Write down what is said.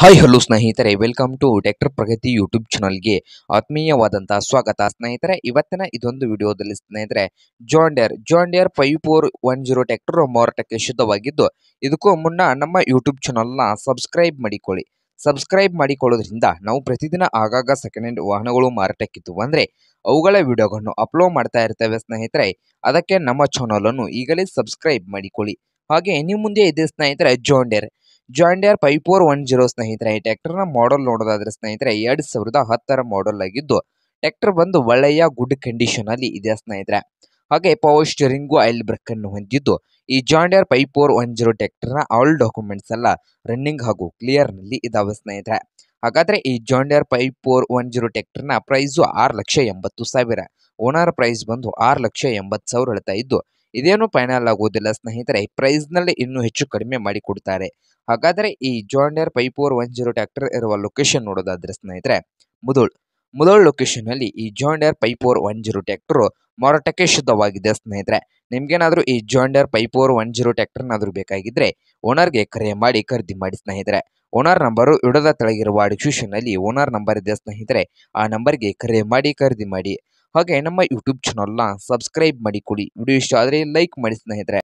hi hello ಸ್ನೇಹಿತರೆ welcome to tractor Pragati YouTube ಚಾನಲ್ಗೆ ಆತ್ಮೀಯವಾದಂತಹ ಸ್ವಾಗತ ಸ್ನೇಹಿತರೆ ಇವತ್ತಿನ ಇದೊಂದು ವಿಡಿಯೋದಲ್ಲಿ ಸ್ನೇಹಿತರೆ John Deere John Deere five four one zero tractor ಮಾರಾಟಕ್ಕೆ ಶುದ್ಧವಾಗಿದ್ದು ಇದಕ್ಕೂ ಮುನ್ನ ನಮ್ಮ ಯೂಟ್ಯೂಬ್ ಚಾನಲ್ನ ಸಬ್ಸ್ಕ್ರೈಬ್ ಮಾಡಿಕೊಳ್ಳಿ ಸಬ್ಸ್ಕ್ರೈಬ್ ಮಾಡಿಕೊಳ್ಳೋದ್ರಿಂದ ನಾವು ಪ್ರತಿದಿನ ಆಗಾಗ ಸೆಕೆಂಡ್ ಹ್ಯಾಂಡ್ ವಾಹನಗಳು ಮಾರಾಟಕ್ಕಿತ್ತು ಅಂದರೆ ಅವುಗಳ ವಿಡಿಯೋಗಳನ್ನು ಅಪ್ಲೋಡ್ ಮಾಡ್ತಾ ಇರ್ತೇವೆ ಸ್ನೇಹಿತರೆ ಅದಕ್ಕೆ ನಮ್ಮ ಚಾನಲನ್ನು ಈಗಲೇ ಸಬ್ಸ್ಕ್ರೈಬ್ ಮಾಡಿಕೊಳ್ಳಿ ಹಾಗೆ ಇನ್ನು ಮುಂದೆ ಇದೆ ಸ್ನೇಹಿತರೆ John Deere John Deere five four one zero ಸ್ನೇಹಿತರೆ ಈ ನ ಮಾಡಲ್ ನೋಡೋದಾದ್ರೆ ಸ್ನೇಹಿತರೆ ಎರಡ್ ಸಾವಿರದ ಹತ್ತರ ಮಾಡಲ್ ಆಗಿದ್ದು ಟ್ರ್ಯಾಕ್ಟರ್ ಬಂದು ಒಳ್ಳೆಯ ಗುಡ್ ಕಂಡೀಷನ್ ಅಲ್ಲಿ ಇದೆ ಸ್ನೇಹಿತರೆ ಹಾಗೆ ಪವರ್ ಸ್ಟೀರಿಂಗು ಆಯಿಲ್ ಬ್ರೇಕ್ ಅನ್ನು ಹೊಂದಿದ್ದು ಈ John Deere five four one zero ನ ಆಲ್ ಡಾಕ್ಯುಮೆಂಟ್ಸ್ ಎಲ್ಲ ರನ್ನಿಂಗ್ ಹಾಗೂ ಕ್ಲಿಯರ್ ನಲ್ಲಿ ಇದಾವೆ ಸ್ನೇಹಿತರೆ ಹಾಗಾದ್ರೆ ಈ John Deere five four one zero ನ ಪ್ರೈಸು ಆರು ಲಕ್ಷ ಎಂಬತ್ತು ಸಾವಿರ ಓನರ್ ಪ್ರೈಸ್ ಬಂದು ಆರು ಲಕ್ಷ ಎಂಬತ್ತು ಸಾವಿರ ಹೇಳ್ತಾ ಇದ್ದು ಇದೇನು ಫೈನಲ್ ಆಗುವುದಿಲ್ಲ ಸ್ನೇಹಿತರೆ ಪ್ರೈಸ್ನಲ್ಲಿ ಇನ್ನೂ ಹೆಚ್ಚು ಕಡಿಮೆ ಮಾಡಿಕೊಡ್ತಾರೆ ಹಾಗಾದರೆ ಈ John Deere five four four one zero tractor ಇರುವ ಲೊಕೇಶನ್ ನೋಡೋದಾದರೆ ಸ್ನೇಹಿತರೆ ಮುದೋಳ್ ಮುದೋಳ್ ಲೊಕೇಶನ್ನಲ್ಲಿ ಈ John Deere five four four one zero tractor ಮಾರಾಟಕ್ಕೆ ಶುದ್ಧವಾಗಿದೆ ಸ್ನೇಹಿತರೆ ನಿಮ್ಗೇನಾದರೂ ಈ John Deere five four four one zero ಟ್ಯಾಕ್ಟರ್ನಾದರೂ ಬೇಕಾಗಿದ್ದರೆ ಓನರ್ಗೆ ಕರೆ ಮಾಡಿ ಖರೀದಿ ಮಾಡಿ ಸ್ನೇಹಿತರೆ ಓನರ್ ನಂಬರು ಇಡದ ತೆಳಗಿರುವ ಡಿಸ್ಕ್ರಿಪ್ಷನ್ನಲ್ಲಿ ಓನರ್ ನಂಬರ್ ಇದೆ ಸ್ನೇಹಿತರೆ ಆ ನಂಬರ್ಗೆ ಕರೆ ಮಾಡಿ ಖರೀದಿ ಮಾಡಿ ಹಾಗೆ ನಮ್ಮ ಯೂಟ್ಯೂಬ್ ನ ಸಬ್ಸ್ಕ್ರೈಬ್ ಮಾಡಿಕೊಳ್ಳಿ ವಿಡಿಯೋ ಇಷ್ಟ ಆದರೆ ಲೈಕ್ ಮಾಡಿ ಸ್ನೇಹಿತರೆ